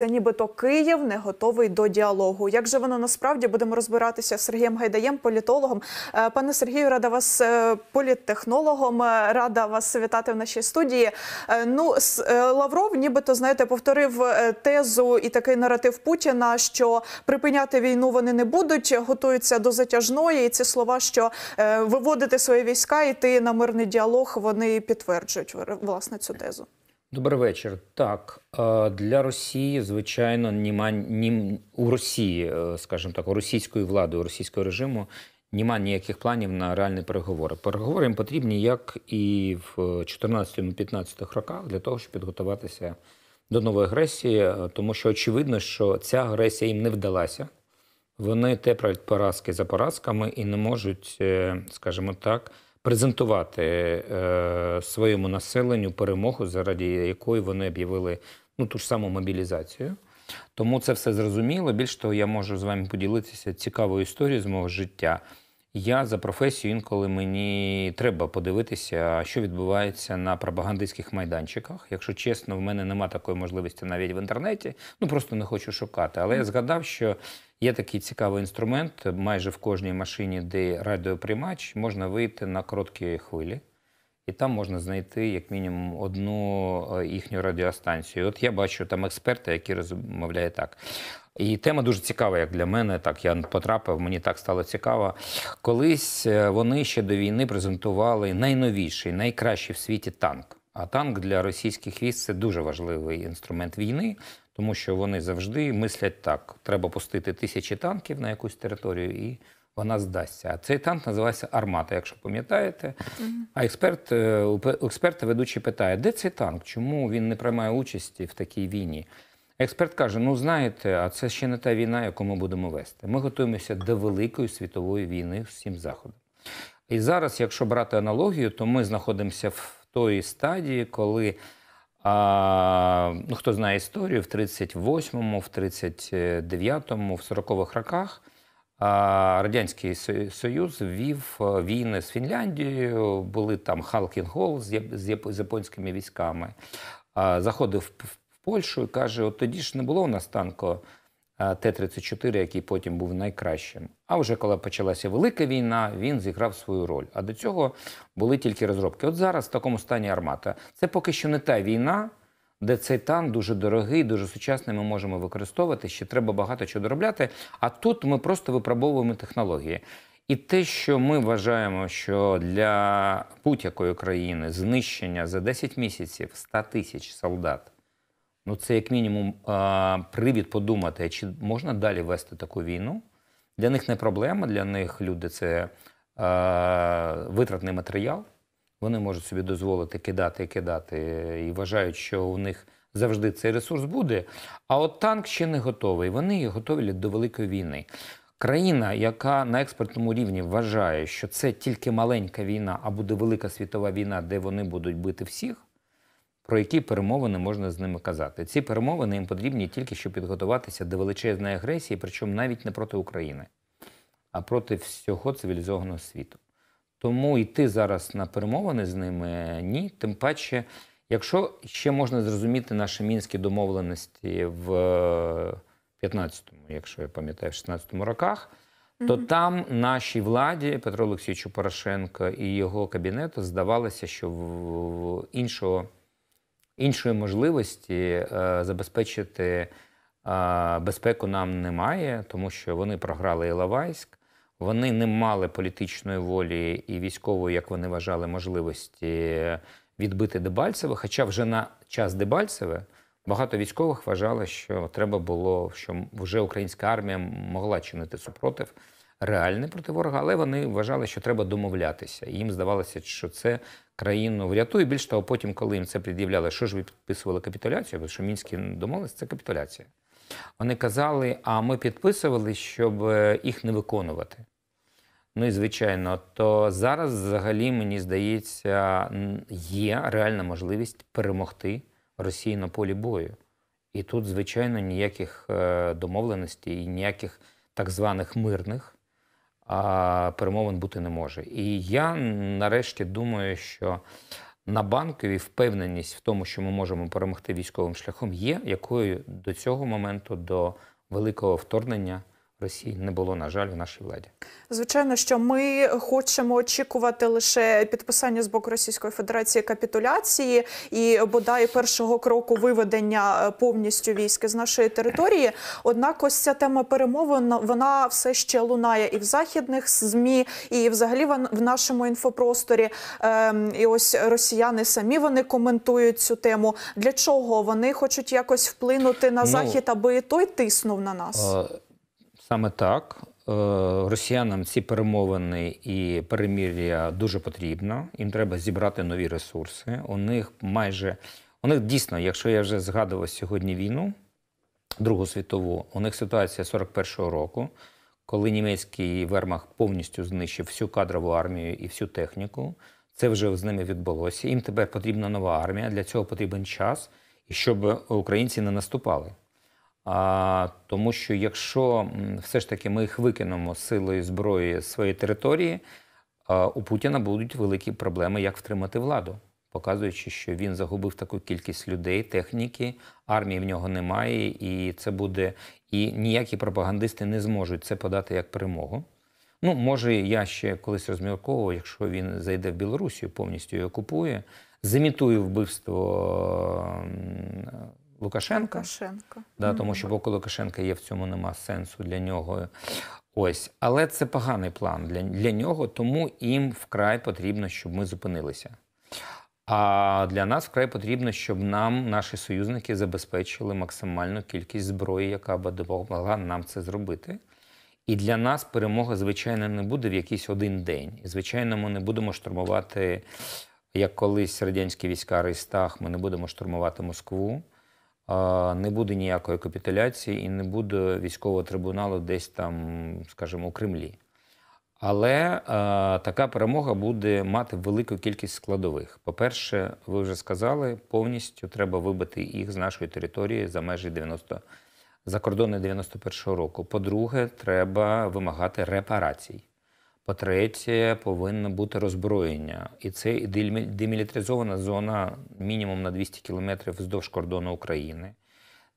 Нібито Київ не готовий до діалогу. Як же воно насправді будемо розбиратися з Сергієм Гайдаєм, політологом? Е, пане Сергію, рада вас е, політтехнологом, е, рада вас вітати в нашій студії. Ну Лавров, нібито знаєте, повторив тезу і такий наратив Путіна, що припиняти війну вони не будуть, готуються до затяжної. І Ці слова, що виводити свої війська, йти на мирний діалог, вони підтверджують власне цю тезу. Добрий вечір. Так е, для Росії, звичайно, нема ні у Росії, е, скажімо так, у російської влади, у російського режиму нема ніяких планів на реальні переговори. Переговори їм потрібні як і в 14-15 роках для того, щоб підготуватися до нової агресії, е, тому що очевидно, що ця агресія їм не вдалася. Вони теплять поразки за поразками і не можуть, скажімо так презентувати е, своєму населенню перемогу, заради якої вони об'явили ну ту ж саму мобілізацію. Тому це все зрозуміло. Більш того, я можу з вами поділитися цікавою історією з мого життя. Я за професію інколи мені треба подивитися, що відбувається на пропагандистських майданчиках. Якщо чесно, в мене нема такої можливості навіть в інтернеті. Ну просто не хочу шукати. Але я згадав, що Є такий цікавий інструмент. Майже в кожній машині, де радіоприймач, можна вийти на короткі хвилі, і там можна знайти як мінімум одну е, їхню радіостанцію. От я бачу там експерти, які розмовляють так. І тема дуже цікава, як для мене. Так я потрапив, мені так стало цікаво. Колись е, вони ще до війни презентували найновіший, найкращий в світі танк. А танк для російських військ це дуже важливий інструмент війни, тому що вони завжди мислять так: треба пустити тисячі танків на якусь територію, і вона здасться. А цей танк називається Армата, якщо пам'ятаєте. А експерт е, експерт ведучий питає: де цей танк? Чому він не приймає участі в такій війні? Експерт каже: ну знаєте, а це ще не та війна, яку ми будемо вести. Ми готуємося до великої світової війни всім заходом. І зараз, якщо брати аналогію, то ми знаходимося в тої стадії, коли а, ну, Хто знає історію, в 38-му, в 39-му, в 40-х роках а, Радянський Союз вів е, війни з Фінляндією, були там Халкінгол з, з, з японськими військами. А, Заходив в Польщу і каже: от тоді ж не було у нас танко. Е, Т-34, який потім був найкращим. А вже коли почалася велика війна, він зіграв свою роль. А до цього були тільки розробки. От зараз в такому стані армата. Це поки що не та війна, де цей танк дуже дорогий, дуже сучасний. Ми можемо використовувати. Ще треба багато чого доробляти. А тут ми просто випробовуємо технології. І те, що ми вважаємо, що для будь-якої країни знищення за 10 місяців 100 тисяч солдат. Ну, це як мінімум привід подумати, чи можна далі вести таку війну. Для них не проблема, для них люди це витратний матеріал. Вони можуть собі дозволити кидати і кидати, і вважають, що у них завжди цей ресурс буде. А от танк ще не готовий. Вони готові до великої війни. Країна, яка на експертному рівні вважає, що це тільки маленька війна, а буде велика світова війна, де вони будуть бити всіх про які перемовини можна з ними казати. Ці перемовини їм потрібні тільки щоб підготуватися до величезної агресії, причому навіть не проти України, а проти всього цивілізованого світу. Тому йти зараз на перемовини з ними ні. Тим паче, якщо ще можна зрозуміти наші мінські домовленості в 15-му, е, якщо я пам'ятаю, в 16-му роках. То mm -hmm. там нашій владі Петро Олексійовичу Порошенко і його кабінету здавалося, що в іншого Іншої можливості е, забезпечити е, безпеку нам немає, тому що вони програли Іловайськ, вони не мали політичної волі і військової, як вони вважали, можливості відбити Дебальцеве. Хоча вже на час Дебальцеве багато військових вважали, що треба було, що вже українська армія могла чинити супротив реальне проти ворога, але вони вважали, що треба домовлятися. їм здавалося, що це країну врятує. Більш того, потім, коли їм це пред'являли, що ж ви підписували капітуляцію, що мінські домовилися, це капітуляція. Вони казали, а ми підписували, щоб е, їх не виконувати. Ну і звичайно, то зараз взагалі, мені здається, є реальна можливість перемогти Росії на полі бою. І тут, звичайно, ніяких е, домовленостей і ніяких так званих мирних а перемовин бути не може. І я нарешті думаю, що на банкові впевненість в тому, що ми можемо перемогти військовим шляхом, є якою до цього моменту, до великого вторгнення. Росії не було на жаль в нашій владі. Звичайно, що ми хочемо очікувати лише підписання з боку Російської Федерації капітуляції і бодай першого кроку виведення е, повністю військ з нашої території. Однак, ось ця тема перемовин вона все ще лунає і в західних змі, і взагалі в нашому інфопросторі. Ем, і ось росіяни самі вони коментують цю тему. Для чого вони хочуть якось вплинути на ну, захід, аби той тиснув на нас. Е, Саме так е, росіянам ці перемовини і перемір'я дуже потрібно. Їм треба зібрати нові ресурси. У них майже у них дійсно, якщо я вже згадував сьогодні війну Другу світову, у них ситуація 41-го року, коли німецький вермах повністю знищив всю кадрову армію і всю техніку. Це вже з ними відбулося. Їм тепер потрібна нова армія. Для цього потрібен час, і щоб українці не наступали. А, Тому що якщо все ж таки ми їх викинемо силою зброї з своєї території, а, у Путіна будуть великі проблеми, як втримати владу, показуючи, що він загубив таку кількість людей, техніки, армії в нього немає, і це буде і ніякі пропагандисти не зможуть це подати як перемогу. Ну, може, я ще колись розмірковував, якщо він зайде в Білорусі, повністю окупує, зимітує вбивство. Лукашенка. Лукашенка. Да, Тому що боку Лукашенка є в цьому нема сенсу для нього. Ось, але це поганий план для, для нього, тому їм вкрай потрібно, щоб ми зупинилися. А для нас вкрай потрібно, щоб нам наші союзники забезпечили максимальну кількість зброї, яка б допомогла нам це зробити. І для нас перемога, звичайно, не буде в якийсь один день. І, звичайно, ми не будемо штурмувати, як колись радянські війська Рейстах, ми не будемо штурмувати Москву не буде ніякої капітуляції і не буде військового трибуналу десь там, скажімо, у Кремлі. Але е, така перемога буде мати велику кількість складових. По-перше, ви вже сказали, повністю треба вибити їх з нашої території за межі 90 за кордони 91-го року. По-друге, треба вимагати репарацій. По-третє, повинно бути роззброєння. І це демілітаризована зона мінімум на 200 кілометрів вздовж кордону України.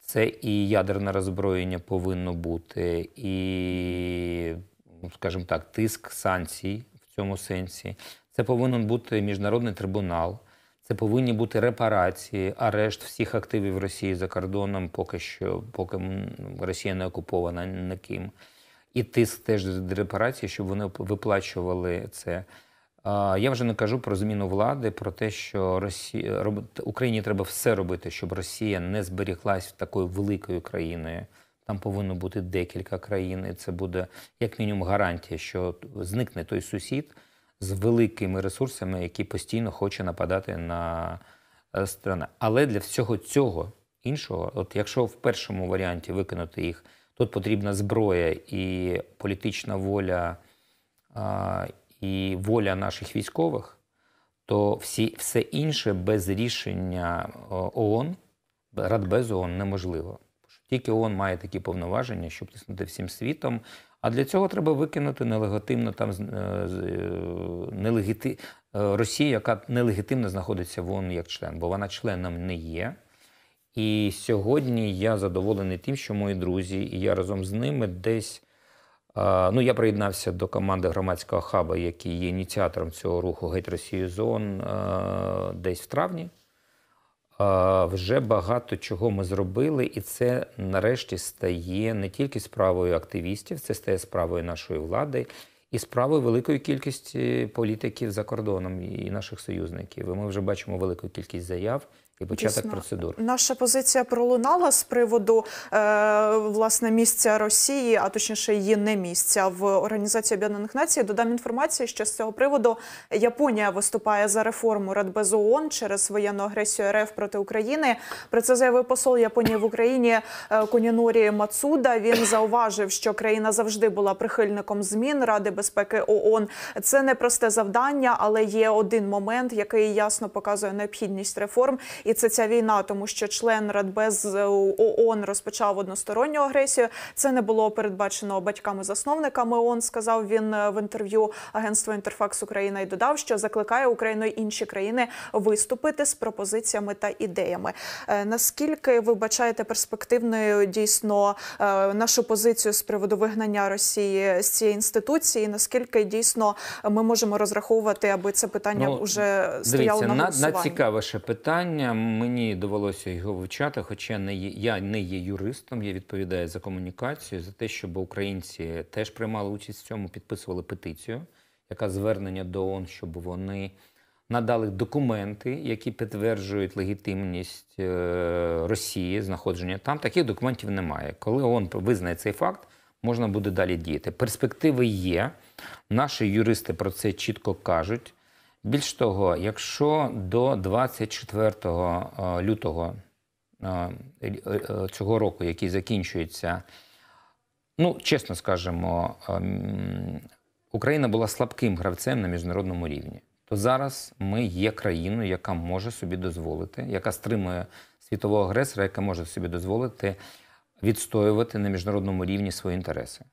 Це і ядерне роззброєння повинно бути, і, ну, скажімо так, тиск санкцій в цьому сенсі. Це повинен бути міжнародний трибунал. Це повинні бути репарації, арешт всіх активів Росії за кордоном, поки що, поки Росія не окупована ніким і ти теж з репарації, щоб вони виплачували це. Я вже не кажу про зміну влади, про те, що Росія Україні треба все робити, щоб Росія не зберіглась такою великою країною. Там повинно бути декілька країн, і це буде як мінімум гарантія, що зникне той сусід з великими ресурсами, який постійно хоче нападати на е, страна. Але для всього цього іншого, от якщо в першому варіанті виконати їх Тут потрібна зброя і політична воля, і воля наших військових, то всі, все інше без рішення ООН, Радбез ООН неможливо. Тільки ООН має такі повноваження, щоб тиснути всім світом. А для цього треба викинути нелегатимно там е, е, нелегіти е, Росію, яка нелегітимно знаходиться в ООН як член, бо вона членом не є. І сьогодні я задоволений тим, що мої друзі, і я разом з ними десь. Ну, я приєднався до команди громадського хаба, який є ініціатором цього руху Геть Росію Зон десь в травні. Вже багато чого ми зробили, і це нарешті стає не тільки справою активістів, це стає справою нашої влади і справою великої кількості політиків за кордоном і наших союзників. І Ми вже бачимо велику кількість заяв і початок Дісно. процедур. Наша позиція пролунала з приводу е, власне місця Росії, а точніше її не місця в Організації Об'єднаних Націй. Додам інформацію, що з цього приводу Японія виступає за реформу Радбез ООН через воєнну агресію РФ проти України. Про це заявив посол Японії в Україні е, Конінорі Мацуда. Він зауважив, що країна завжди була прихильником змін Ради безпеки ООН. Це не просте завдання, але є один момент, який ясно показує необхідність реформ і це ця війна, тому що член Радбез ООН розпочав односторонню агресію. Це не було передбачено батьками-засновниками. ООН, сказав він в інтерв'ю агентству Інтерфакс Україна і додав, що закликає Україну і інші країни виступити з пропозиціями та ідеями. Е, наскільки ви бачаєте перспективною дійсно е, нашу позицію з приводу вигнання Росії з цієї інституції? Наскільки дійсно ми можемо розраховувати, аби це питання ну, вже стояло дивіться, на голосуванні? На, на цікавіше питання. Мені довелося його вивчати, хоча не є, я не є юристом, я відповідаю за комунікацію, за те, щоб українці теж приймали участь в цьому, підписували петицію, яка звернення до ООН, щоб вони надали документи, які підтверджують легітимність е, Росії, знаходження там. Таких документів немає. Коли ООН визнає цей факт, можна буде далі діяти. Перспективи є. Наші юристи про це чітко кажуть. Більш того, якщо до 24 е, лютого е, е, цього року, який закінчується, ну чесно скажемо, ем, Україна була слабким гравцем на міжнародному рівні, то зараз ми є країною, яка може собі дозволити, яка стримує світового агресора, яка може собі дозволити відстоювати на міжнародному рівні свої інтереси.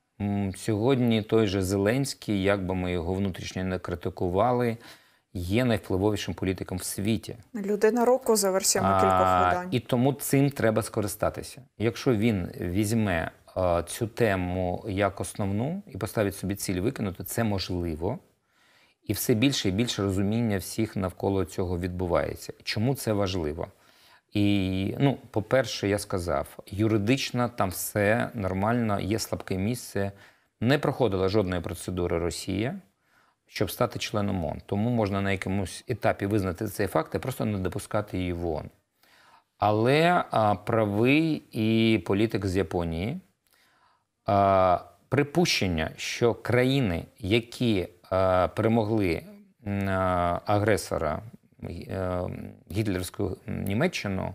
Сьогодні той же Зеленський, як би ми його внутрішньо не критикували є найвпливовішим політиком в світі. Людина року за версіями а, кількох видань. І тому цим треба скористатися. Якщо він візьме е, цю тему як основну і поставить собі ціль викинути, це можливо. І все більше і більше розуміння всіх навколо цього відбувається. Чому це важливо? І, ну, по-перше, я сказав, юридично там все нормально, є слабке місце. Не проходила жодної процедури Росія щоб стати членом ООН. Тому можна на якомусь етапі визнати цей факт і просто не допускати її в ООН. Але а, правий і політик з Японії а, припущення, що країни, які а, перемогли агресора е, гітлерську Німеччину,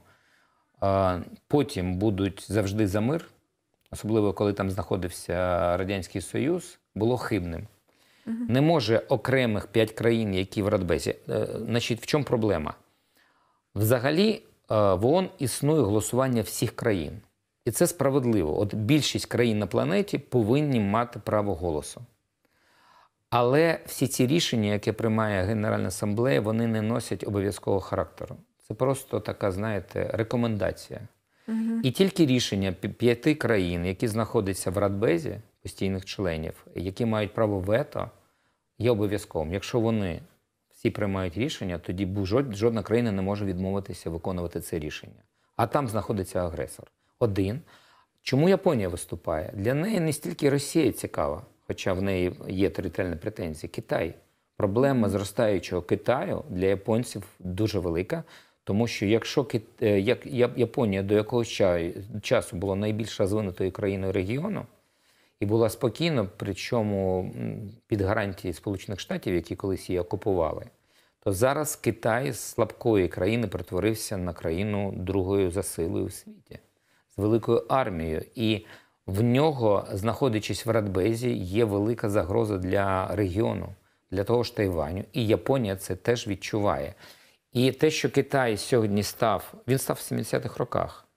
потім будуть завжди за мир, особливо коли там знаходився Радянський Союз, було хибним. Не може окремих п'ять країн, які в Радбезі. Е, значить, в чому проблема? Взагалі е, в ООН існує голосування всіх країн. І це справедливо. От більшість країн на планеті повинні мати право голосу. Але всі ці рішення, які приймає Генеральна асамблея, вони не носять обов'язкового характеру. Це просто така, знаєте, рекомендація. Угу. І тільки рішення п'яти країн, які знаходяться в Радбезі, постійних членів, які мають право вето, є обов'язковим. Якщо вони всі приймають рішення, тоді жодна країна не може відмовитися виконувати це рішення. А там знаходиться агресор. Один. Чому Японія виступає? Для неї не стільки Росія цікава, хоча в неї є територіальні претензії. Китай. Проблема зростаючого Китаю для японців дуже велика, тому що якщо Кит е, Японія до якогось часу була найбільш розвинутою країною регіону і була спокійно, причому під гарантії Сполучених Штатів, які колись її окупували, то зараз Китай з слабкої країни перетворився на країну другою за силою у світі з великою армією, і в нього, знаходячись в Радбезі, є велика загроза для регіону, для того ж Тайваню. І Японія це теж відчуває. І те, що Китай сьогодні став, він став в 70-х роках.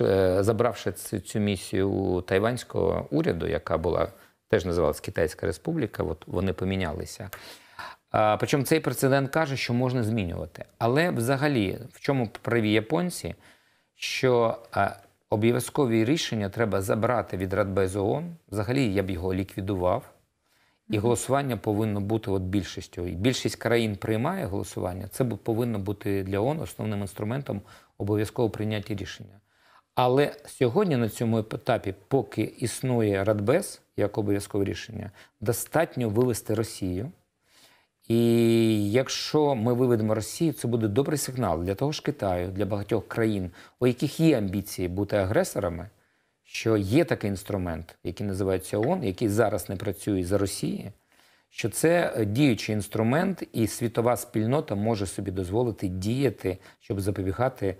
Е, забравши цю, місію у тайванського уряду, яка була теж називалась Китайська Республіка, от вони помінялися. Причому цей прецедент каже, що можна змінювати. Але взагалі, в чому праві японці, що обов'язкові рішення треба забрати від Радбезу ООН, взагалі я б його ліквідував. І голосування повинно бути от більшістю. І Більшість країн приймає голосування. Це повинно бути для ООН основним інструментом обов'язково прийняття рішення. Але сьогодні на цьому етапі, поки існує Радбез як обов'язкове рішення, достатньо вивести Росію. І якщо ми виведемо Росію, це буде добрий сигнал для того ж Китаю, для багатьох країн, у яких є амбіції бути агресорами, що є такий інструмент, який називається ООН, який зараз не працює за Росії, що це діючий інструмент, і світова спільнота може собі дозволити діяти, щоб запобігати.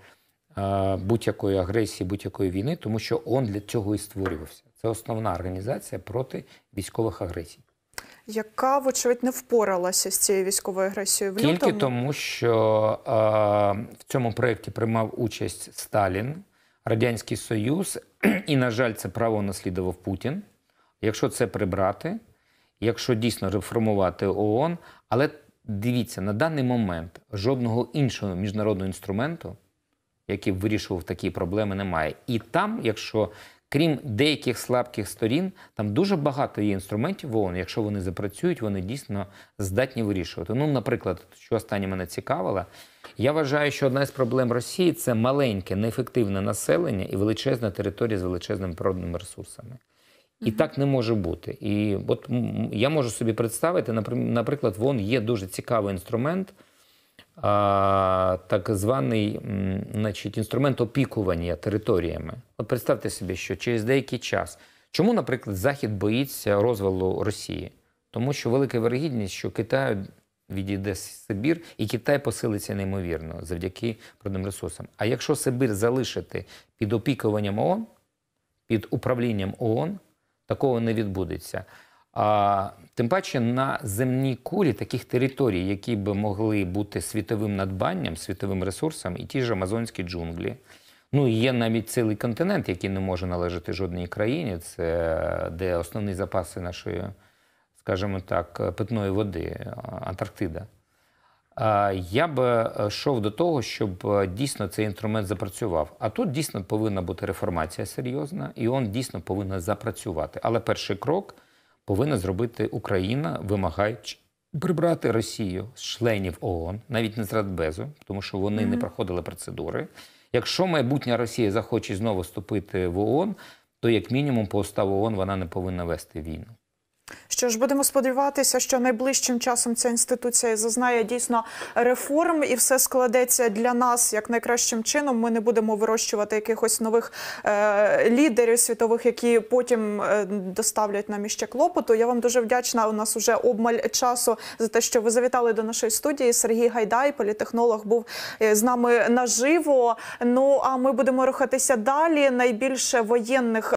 Е, будь-якої агресії, будь-якої війни, тому що он для цього і створювався. Це основна організація проти військових агресій, яка, вочевидь, не впоралася з цією військовою агресією в лютому? тільки тому, що е, в цьому проєкті приймав участь Сталін, Радянський Союз, і, на жаль, це право наслідував Путін. Якщо це прибрати, якщо дійсно реформувати ООН, але дивіться на даний момент жодного іншого міжнародного інструменту. Які б вирішував такі проблеми, немає. І там, якщо крім деяких слабких сторін, там дуже багато є інструментів в ООН. Якщо вони запрацюють, вони дійсно здатні вирішувати. Ну, наприклад, що останнє мене цікавило, я вважаю, що одна з проблем Росії це маленьке, неефективне населення і величезна територія з величезними природними ресурсами. І так не може бути. І от я можу собі представити, наприклад, вон є дуже цікавий інструмент так званий значить, інструмент опікування територіями. От представте собі, що через деякий час, чому, наприклад, Захід боїться розвалу Росії? Тому що велика вергідність, що Китаю відійде Сибір, і Китай посилиться неймовірно завдяки природним ресурсам. А якщо Сибір залишити під опікуванням ООН, під управлінням ООН, такого не відбудеться. А, Тим паче на земній кулі таких територій, які би могли бути світовим надбанням, світовим ресурсом, і ті ж амазонські джунглі. Ну, є навіть цілий континент, який не може належати жодній країні, це де основні запаси нашої, скажімо так, питної води, Антарктида. Я б е, йшов до того, щоб е, дійсно цей інструмент запрацював. А тут дійсно повинна бути реформація серйозна, і він дійсно повинен запрацювати. Але перший крок повинна зробити Україна, вимагаючи прибрати Росію з членів ООН, навіть не з Радбезу, тому що вони mm -hmm. не проходили процедури. Якщо майбутня Росія захоче знову вступити в ООН, то як мінімум по уставу ООН вона не повинна вести війну. Що ж, будемо сподіватися, що найближчим часом ця інституція зазнає дійсно реформ, і все складеться для нас як найкращим чином. Ми не будемо вирощувати якихось нових е лідерів світових, які потім е доставлять нам іще клопоту. Я вам дуже вдячна. У нас вже обмаль часу за те, що ви завітали до нашої студії. Сергій Гайдай, політехнолог, був е, з нами наживо. Ну а ми будемо рухатися далі. Найбільше воєнних.